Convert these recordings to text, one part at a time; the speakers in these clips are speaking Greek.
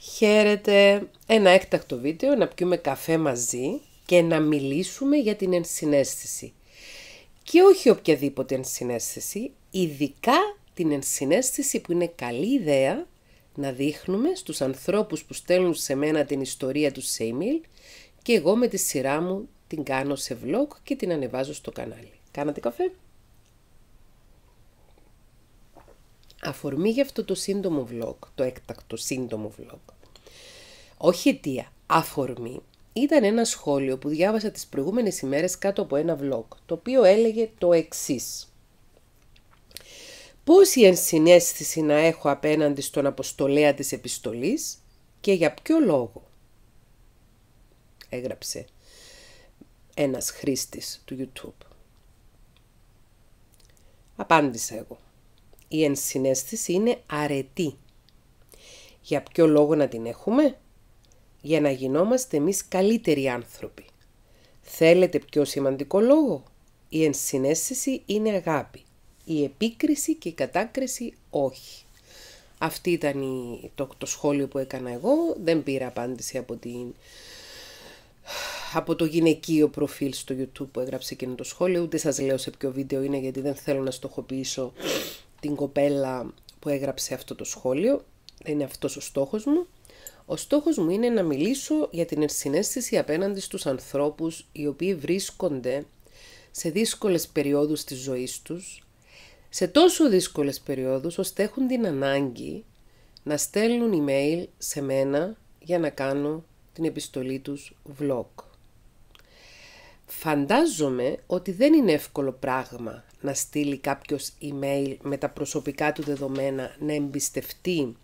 χαίρετε ένα έκτακτο βίντεο, να πιούμε καφέ μαζί και να μιλήσουμε για την ενσυναίσθηση. Και όχι οποιαδήποτε ενσυναίσθηση, ειδικά την ενσυναίσθηση που είναι καλή ιδέα να δείχνουμε στους ανθρώπους που στέλνουν σε μένα την ιστορία τους Σέιμιλ και εγώ με τη σειρά μου την κάνω σε vlog και την ανεβάζω στο κανάλι. Κάνατε καφέ? Αφορμή για αυτό το σύντομο vlog, το έκτακτο σύντομο vlog, όχι αιτία, αφορμή, ήταν ένα σχόλιο που διάβασα τις προηγούμενες ημέρες κάτω από ένα vlog, το οποίο έλεγε το εξής. Πόση ενσυναίσθηση να έχω απέναντι στον αποστολέα της επιστολής και για ποιο λόγο. Έγραψε ένας χρήστης του YouTube. Απάντησα εγώ η ενσυναίσθηση είναι αρετή. Για ποιο λόγο να την έχουμε? Για να γινόμαστε εμείς καλύτεροι άνθρωποι. Θέλετε πιο σημαντικό λόγο? Η ενσυναίσθηση είναι αγάπη. Η επίκριση και η κατάκριση όχι. Αυτή ήταν η, το, το σχόλιο που έκανα εγώ. Δεν πήρα απάντηση από, την, από το γυναικείο προφίλ στο YouTube που έγραψε εκείνο το σχόλιο. Ούτε σας λέω σε ποιο βίντεο είναι γιατί δεν θέλω να στοχοποιήσω την κοπέλα που έγραψε αυτό το σχόλιο, δεν είναι αυτός ο στόχος μου. Ο στόχος μου είναι να μιλήσω για την ενσυναίσθηση απέναντι στους ανθρώπους οι οποίοι βρίσκονται σε δύσκολες περιόδους της ζωής τους, σε τόσο δύσκολες περιόδους ώστε έχουν την ανάγκη να στέλνουν email σε μένα για να κάνω την επιστολή τους vlog. Φαντάζομαι ότι δεν είναι εύκολο πράγμα να στείλει κάποιος email με τα προσωπικά του δεδομένα να εμπιστευτεί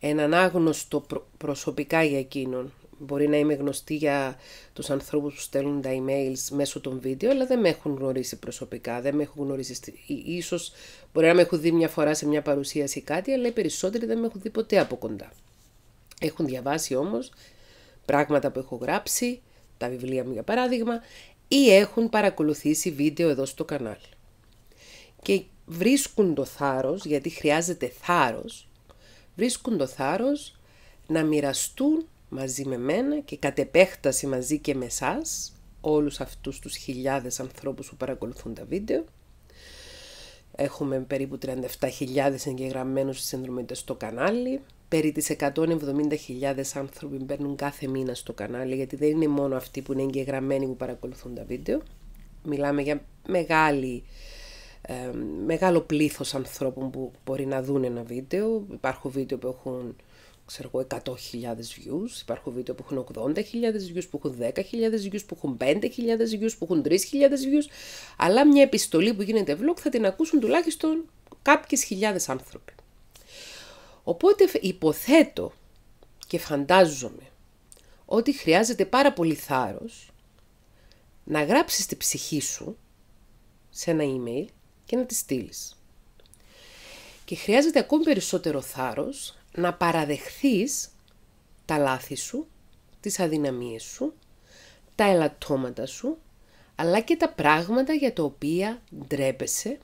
έναν άγνωστο προσωπικά για εκείνον. Μπορεί να είμαι γνωστή για τους ανθρώπους που στέλνουν τα emails μέσω των βίντεο, αλλά δεν με έχουν γνωρίσει προσωπικά, δεν με έχουν γνωρίσει, ίσως μπορεί να με έχουν δει μια φορά σε μια παρουσίαση κάτι, αλλά οι περισσότεροι δεν με έχουν δει ποτέ από κοντά. Έχουν διαβάσει όμως πράγματα που έχω γράψει, τα βιβλία μου για παράδειγμα, ή έχουν παρακολουθήσει βίντεο εδώ στο κανάλι. Και βρίσκουν το θάρρος, γιατί χρειάζεται θάρρος, βρίσκουν το θάρρος να μοιραστούν μαζί με μένα και κατ' επέκταση μαζί και με εσάς, όλους αυτούς τους χιλιάδες ανθρώπους που παρακολουθούν τα βίντεο. Έχουμε περίπου 37.000 εγγεγραμμένους συνδρομητές στο κανάλι, περί τις 170.000 άνθρωποι μπαίνουν κάθε μήνα στο κανάλι, γιατί δεν είναι μόνο αυτοί που είναι εγγεγραμμένοι που παρακολουθούν τα βίντεο. Μιλάμε για μεγάλη, ε, μεγάλο πλήθος ανθρώπων που μπορεί να δουν ένα βίντεο. Υπάρχουν βίντεο που έχουν ξέρω εγώ, 100.000 views, υπάρχουν βίντεο που έχουν 80.000 views, που έχουν 10.000 views, που έχουν 5.000 views, που έχουν 3.000 views, αλλά μια επιστολή που γίνεται vlog θα την ακούσουν τουλάχιστον κάποιες χιλιάδες άνθρωποι. Οπότε υποθέτω και φαντάζομαι ότι χρειάζεται πάρα πολύ θάρρος να γράψεις τη ψυχή σου σε ένα email και να τη στείλεις. Και χρειάζεται ακόμη περισσότερο θάρρος να παραδεχθείς τα λάθη σου, τις αδυναμίες σου, τα ελαττώματα σου, αλλά και τα πράγματα για τα οποία ντρέπεσαι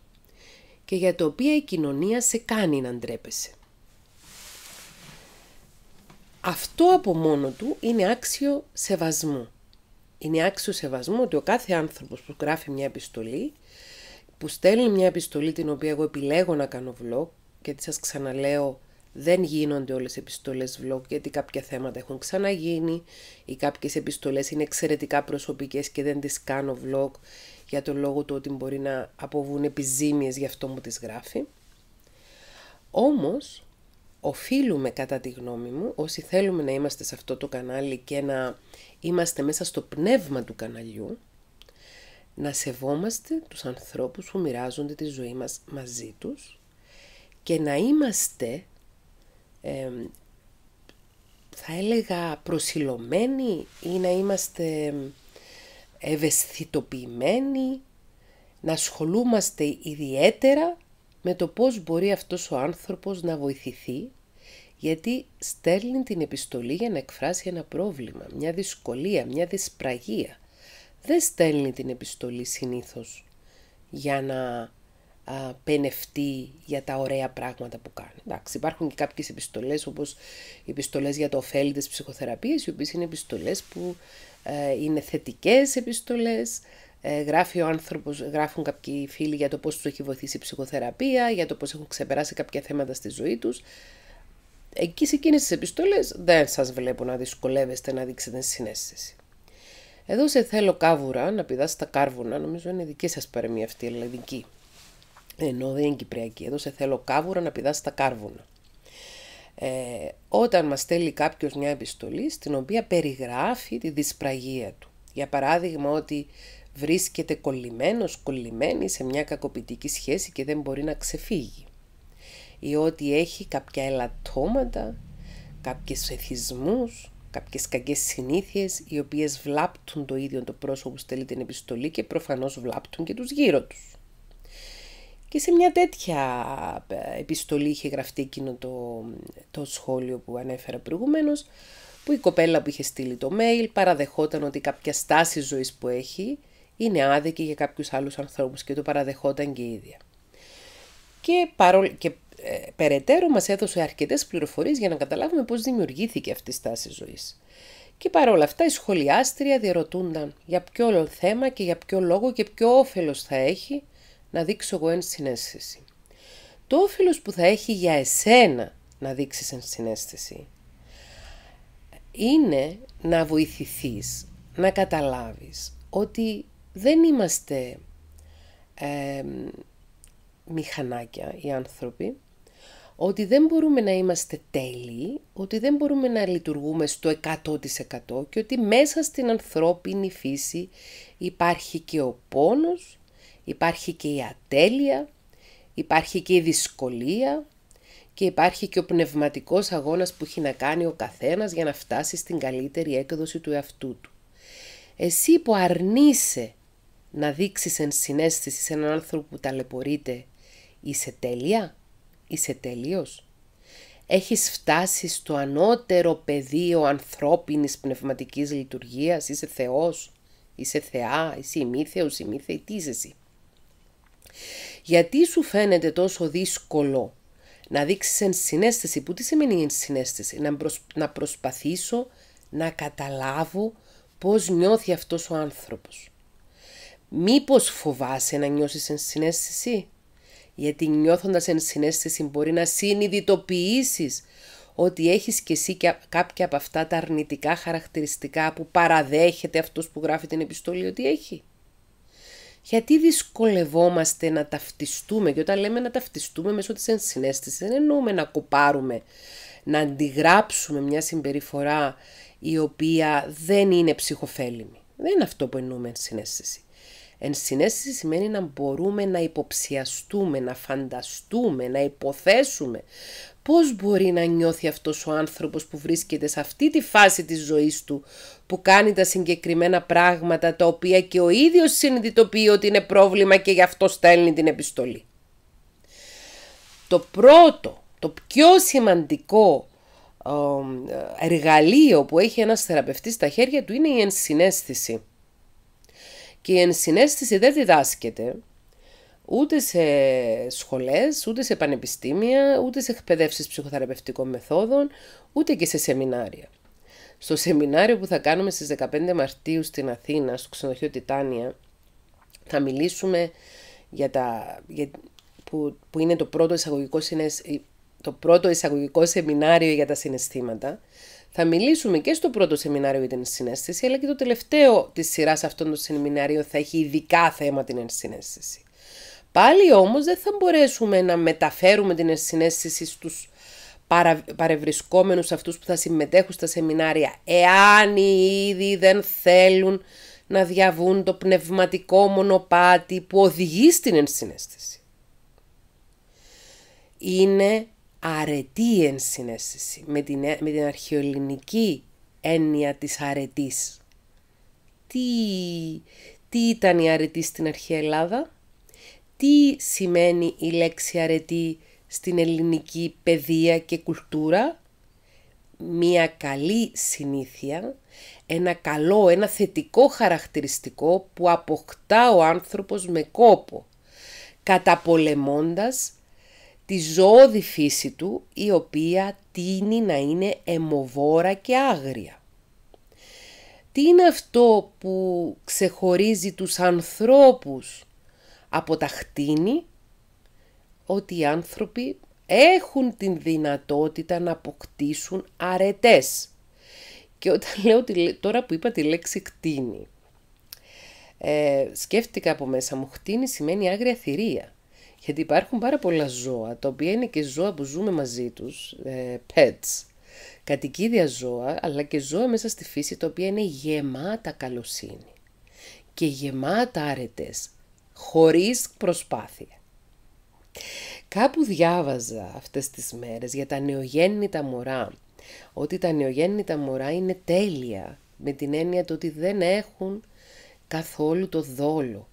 και για τα οποία η κοινωνία σε κάνει να ντρέπεσαι. Αυτό από μόνο του είναι άξιο σεβασμού. Είναι άξιο σεβασμού ότι ο κάθε άνθρωπος που γράφει μια επιστολή, που στέλνει μια επιστολή την οποία εγώ επιλέγω να κάνω vlog, γιατί σας ξαναλέω δεν γίνονται όλες οι επιστολές vlog γιατί κάποια θέματα έχουν ξαναγίνει ή κάποιες επιστολές είναι εξαιρετικά προσωπικές και δεν τις κάνω vlog για το λόγο του ότι μπορεί να αποβούν επιζήμιες για αυτό μου τις γράφει. Όμως οφείλουμε κατά τη γνώμη μου, όσοι θέλουμε να είμαστε σε αυτό το κανάλι και να είμαστε μέσα στο πνεύμα του καναλιού, να σεβόμαστε τους ανθρώπους που μοιράζονται τη ζωή μας μαζί τους και να είμαστε, θα έλεγα, προσιλωμένοι ή να είμαστε ευαισθητοποιημένοι, να ασχολούμαστε ιδιαίτερα με το πώς μπορεί αυτός ο άνθρωπος να βοηθηθεί γιατί στέλνει την επιστολή για να εκφράσει ένα πρόβλημα, μια δυσκολία, μια δυσπραγία. Δεν στέλνει την επιστολή συνήθως για να α, πενευτεί για τα ωραία πράγματα που κάνει. Εντάξει, υπάρχουν και κάποιες επιστολές όπως οι επιστολές για το ωφέλη της ψυχοθεραπείας, οι οποίες είναι επιστολές που ε, είναι θετικές επιστολές, ε, γράφει ο άνθρωπος, γράφουν κάποιοι φίλοι για το πώς τους έχει βοηθήσει η ψυχοθεραπεία, για το πώς έχουν ξεπεράσει κάποια θέματα στη ζωή τους. Εκεί σε εκείνες τις επιστολές δεν σας βλέπω να δυσκολεύεστε να δείξετε συνέστηση. Εδώ σε θέλω κάβουρα, να πηδάς τα κάρβουνα, νομίζω είναι δική σας παροιμία αυτή η ελληνική. Ενώ δεν είναι κυπριακή, εδώ σε θέλω κάβουρα να πηδάς τα κάρβουνα. Ε, όταν μας στέλνει κάποιος μια επιστολή στην οποία περιγράφει τη δυσπραγία του. Για παράδειγμα ότι βρίσκεται κολλημένος, κολλημένη σε μια κακοποιητική σχέση και δεν μπορεί να ξεφύγει. Ή ότι έχει κάποια ελαττώματα, κάποιες εθισμούς, κάποιες κακές συνήθειες οι οποίες βλάπτουν το ίδιο το πρόσωπο που στέλνει την επιστολή και προφανώς βλάπτουν και τους γύρω τους. Και σε μια τέτοια ε, επιστολή είχε γραφτεί εκείνο το, το σχόλιο που ανέφερα προηγουμένως, που η κοπέλα που είχε στείλει το mail παραδεχόταν ότι κάποια στάση ζωής που έχει είναι άδικη για κάποιους άλλους ανθρώπους και το παραδεχόταν και η ίδια. Και, και ε, περαιτέρω μας έδωσε αρκετές πληροφορίες για να καταλάβουμε πώς δημιουργήθηκε αυτή η στάση ζωής. Και παρόλα αυτά οι σχολιάστρια διερωτούνταν για ποιο θέμα και για ποιο λόγο και ποιο όφελος θα έχει να δείξω εγώ ενσυναίσθηση. Το όφελος που θα έχει για εσένα να δείξεις ενσυναίσθηση είναι να βοηθηθείς, να καταλάβεις ότι δεν είμαστε μηχανάκια οι άνθρωποι, ότι δεν μπορούμε να είμαστε τέλειοι, ότι δεν μπορούμε να λειτουργούμε στο 100% και ότι μέσα στην ανθρώπινη φύση υπάρχει και ο πόνος, υπάρχει και η ατέλεια, υπάρχει και η δυσκολία και υπάρχει και ο πνευματικός αγώνας που έχει να κάνει ο καθένας για να φτάσει στην καλύτερη έκδοση του εαυτού του. Εσύ που αρνείσαι να δείξεις εν συνέστηση σε έναν άνθρωπο που ταλαιπωρείται είσαι τέλεια, είσαι τέλειος. Έχεις φτάσει στο ανώτερο πεδίο ανθρώπινης πνευματικής λειτουργίας, είσαι Θεός, είσαι Θεά, είσαι ημίθεος, ημίθεη, τι είσαι εσύ. Γιατί σου φαίνεται τόσο δύσκολο να δείξεις εν συνέστηση, που τι σημαίνει εν συνέστηση, να, να προσπαθήσω να καταλάβω πώς νιώθει αυτός ο άνθρωπος. Μήπως φοβάσαι να νιώσεις ενσυναίσθηση, γιατί νιώθοντας ενσυναίσθηση μπορεί να συνειδητοποιήσεις ότι έχεις και εσύ κάποια από αυτά τα αρνητικά χαρακτηριστικά που παραδέχεται αυτός που γράφει την επιστολή ότι έχει. Γιατί δυσκολευόμαστε να ταυτιστούμε και όταν λέμε να ταυτιστούμε μέσω της ενσυναίσθησης δεν εννοούμε να κοπάρουμε, να αντιγράψουμε μια συμπεριφορά η οποία δεν είναι ψυχοφέλιμη. Δεν είναι αυτό που εννοούμε ενσυναίσθηση. Ενσυναίσθηση σημαίνει να μπορούμε να υποψιαστούμε, να φανταστούμε, να υποθέσουμε πώς μπορεί να νιώθει αυτός ο άνθρωπος που βρίσκεται σε αυτή τη φάση της ζωής του, που κάνει τα συγκεκριμένα πράγματα τα οποία και ο ίδιος συνειδητοποιεί ότι είναι πρόβλημα και γι' αυτό στέλνει την επιστολή. Το πρώτο, το πιο σημαντικό εργαλείο που έχει ένας θεραπευτής στα χέρια του είναι η ενσυναίσθηση και η ενσυναίσθηση δεν διδάσκεται ούτε σε σχολές, ούτε σε πανεπιστήμια, ούτε σε εκπαιδεύσεις ψυχοθεραπευτικών μεθόδων, ούτε και σε σεμινάρια. Στο σεμινάριο που θα κάνουμε στις 15 Μαρτίου στην Αθήνα, στο ξενοδοχείο Τιτάνια, θα μιλήσουμε για τα... που, που είναι το πρώτο το πρώτο εισαγωγικό σεμινάριο για τα συναισθήματα, θα μιλήσουμε και στο πρώτο σεμινάριο για την ενσυναίσθηση, αλλά και το τελευταίο της σειράς αυτών των σεμινάριων θα έχει ειδικά θέμα την ενσυναίσθηση. Πάλι όμως δεν θα μπορέσουμε να μεταφέρουμε την ενσυναίσθηση στους παρευρισκόμενου παρευρισκόμενους αυτούς που θα συμμετέχουν στα σεμινάρια, εάν οι ίδιοι δεν θέλουν να διαβούν το πνευματικό μονοπάτι που οδηγεί στην ενσυναίσθηση. Είναι αρετή ενσυναίσθηση, με την, ε, με την αρχαιοελληνική έννοια της αρετής. Τι, τι ήταν η αρετή στην αρχαία Ελλάδα, τι σημαίνει η λέξη αρετή στην ελληνική παιδεία και κουλτούρα, μία καλή συνήθεια, ένα καλό, ένα θετικό χαρακτηριστικό που αποκτά ο άνθρωπος με κόπο, καταπολεμώντας τη ζώδη φύση του η οποία τίνει να είναι αιμοβόρα και άγρια. Τι είναι αυτό που ξεχωρίζει τους ανθρώπους από τα χτίνη, ότι οι άνθρωποι έχουν την δυνατότητα να αποκτήσουν αρετές. Και όταν λέω, τώρα που είπα τη λέξη κτίνη, ε, σκέφτηκα από μέσα μου, χτίνη σημαίνει άγρια θηρία. Γιατί υπάρχουν πάρα πολλά ζώα, τα οποία είναι και ζώα που ζούμε μαζί τους, ε, pets, κατοικίδια ζώα, αλλά και ζώα μέσα στη φύση, τα οποία είναι γεμάτα καλοσύνη και γεμάτα αρετές, χωρίς προσπάθεια. Κάπου διάβαζα αυτές τις μέρες για τα νεογέννητα μωρά, ότι τα νεογέννητα μωρά είναι τέλεια, με την έννοια το ότι δεν έχουν καθόλου το δόλο,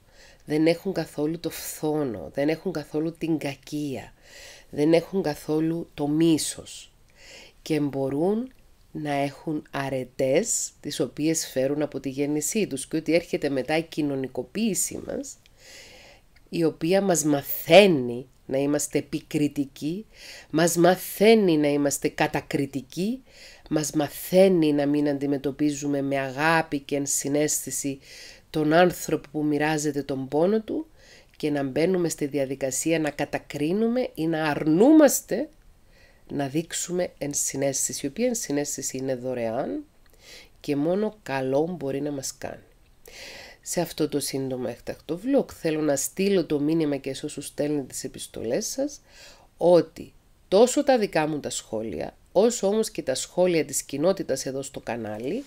δεν έχουν καθόλου το φθόνο, δεν έχουν καθόλου την κακία, δεν έχουν καθόλου το μίσος και μπορούν να έχουν αρετές τις οποίες φέρουν από τη γέννησή τους και ότι έρχεται μετά η κοινωνικοποίηση μας η οποία μας μαθαίνει να είμαστε επικριτικοί, μας μαθαίνει να είμαστε κατακριτικοί, μας μαθαίνει να μην αντιμετωπίζουμε με αγάπη και ενσυναίσθηση τον άνθρωπο που μοιράζεται τον πόνο του και να μπαίνουμε στη διαδικασία να κατακρίνουμε ή να αρνούμαστε να δείξουμε ενσυναίσθηση, η οποία ενσυναίσθηση είναι δωρεάν και μόνο καλό μπορεί να μας κάνει. Σε αυτό το σύντομο έκτακτο vlog θέλω να στείλω το μήνυμα και σε όσους στέλνετε τις επιστολές σας ότι τόσο τα δικά μου τα σχόλια όσο όμως και τα σχόλια της κοινότητας εδώ στο κανάλι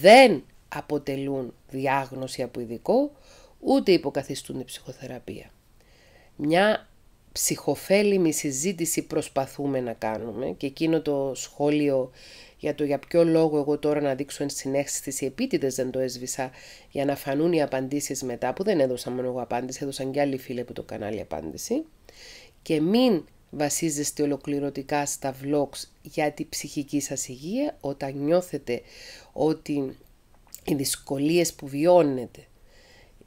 δεν αποτελούν διάγνωση από ειδικό, ούτε υποκαθιστούν την ψυχοθεραπεία. Μια ψυχοφέλιμη συζήτηση προσπαθούμε να κάνουμε και εκείνο το σχόλιο για το για ποιο λόγο εγώ τώρα να δείξω τις επίτηδες δεν το έσβησα για να φανούν οι απαντήσεις μετά που δεν έδωσα μόνο εγώ απάντηση, έδωσαν και άλλοι φίλοι από το κανάλι απάντηση και μην βασίζεστε ολοκληρωτικά στα vlogs για τη ψυχική σας υγεία όταν νιώθετε ότι οι δυσκολίες που βιώνετε,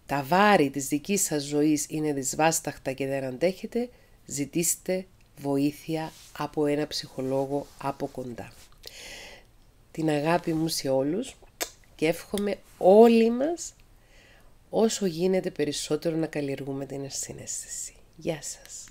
τα βάρη της δικής σας ζωής είναι δυσβάσταχτα και δεν αντέχετε, ζητήστε βοήθεια από ένα ψυχολόγο από κοντά. Την αγάπη μου σε όλους και εύχομαι όλοι μας όσο γίνεται περισσότερο να καλλιεργούμε την ασύναισθηση. Γεια σας!